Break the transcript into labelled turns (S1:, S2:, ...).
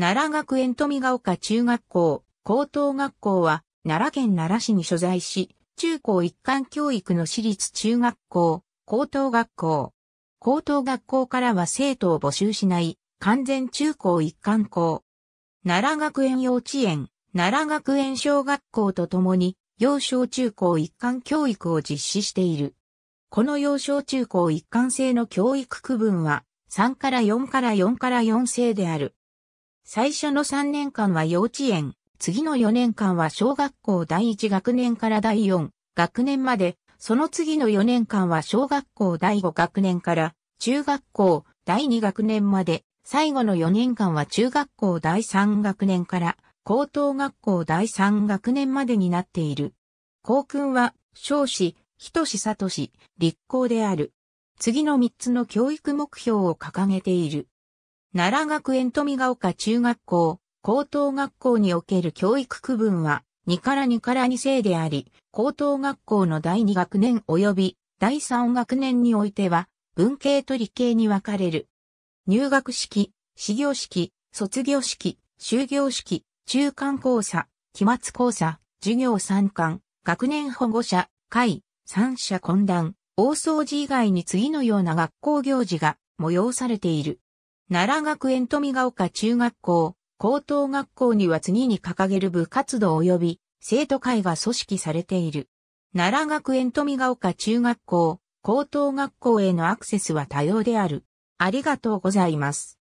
S1: 奈良学園富ヶ丘中学校、高等学校は、奈良県奈良市に所在し、中高一貫教育の私立中学校、高等学校。高等学校からは生徒を募集しない、完全中高一貫校。奈良学園幼稚園、奈良学園小学校とともに、幼少中高一貫教育を実施している。この幼少中高一貫制の教育区分は、3から4から4から4制である。最初の3年間は幼稚園、次の4年間は小学校第1学年から第4学年まで、その次の4年間は小学校第5学年から中学校第2学年まで、最後の4年間は中学校第3学年から高等学校第3学年までになっている。校訓は、少子、人志里志、立校である。次の3つの教育目標を掲げている。奈良学園富ヶ丘中学校、高等学校における教育区分は、2から2から2世であり、高等学校の第2学年及び第3学年においては、文系と理系に分かれる。入学式、始業式、卒業式、終業式、中間講座、期末講座、授業参観、学年保護者、会、三者懇談、大掃除以外に次のような学校行事が催されている。奈良学園富ヶ丘中学校、高等学校には次に掲げる部活動及び生徒会が組織されている。奈良学園富ヶ丘中学校、高等学校へのアクセスは多様である。ありがとうございます。